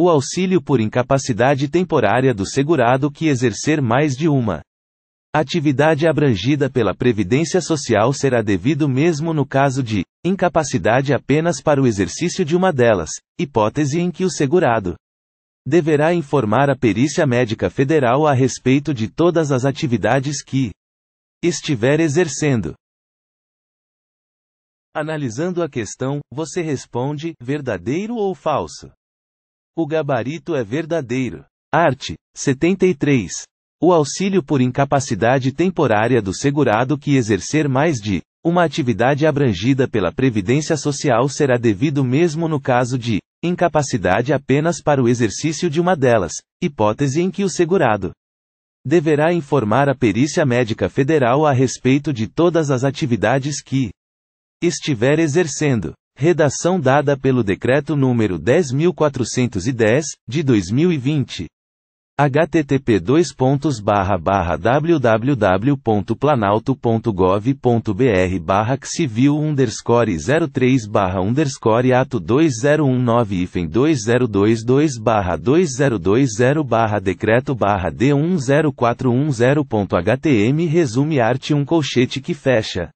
O auxílio por incapacidade temporária do segurado que exercer mais de uma atividade abrangida pela Previdência Social será devido mesmo no caso de incapacidade apenas para o exercício de uma delas, hipótese em que o segurado deverá informar a perícia médica federal a respeito de todas as atividades que estiver exercendo. Analisando a questão, você responde verdadeiro ou falso? O gabarito é verdadeiro. Art. 73. O auxílio por incapacidade temporária do segurado que exercer mais de uma atividade abrangida pela Previdência Social será devido mesmo no caso de incapacidade apenas para o exercício de uma delas, hipótese em que o segurado deverá informar a perícia médica federal a respeito de todas as atividades que estiver exercendo redação dada pelo Decreto número 10.410, de 2020. http www.planalto.gov.br barra civil underscore 03 barra underscore ato 2019 hífen 2022 barra 2020 barra decreto barra D10410.htm resume arte um colchete que fecha